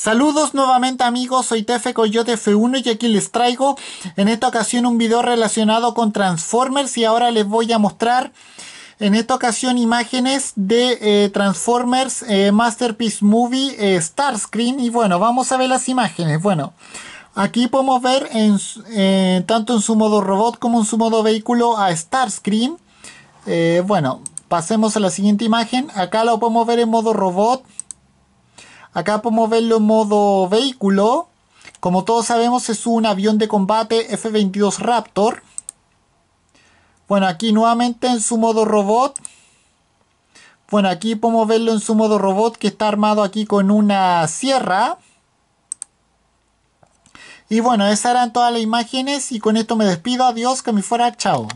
Saludos nuevamente amigos, soy Tefe Coyote F1 y aquí les traigo en esta ocasión un video relacionado con Transformers y ahora les voy a mostrar en esta ocasión imágenes de eh, Transformers eh, Masterpiece Movie Star eh, Starscreen y bueno, vamos a ver las imágenes, bueno. Aquí podemos ver tanto en su modo robot como en su modo vehículo a Starscreen. bueno, pasemos a la siguiente imagen. Acá lo podemos ver en modo robot. Acá podemos verlo en modo vehículo. Como todos sabemos es un avión de combate F-22 Raptor. Bueno, aquí nuevamente en su modo robot. Bueno, aquí podemos verlo en su modo robot que está armado aquí con una sierra. Y bueno, esas eran todas las imágenes y con esto me despido. Adiós, que me fuera, chao.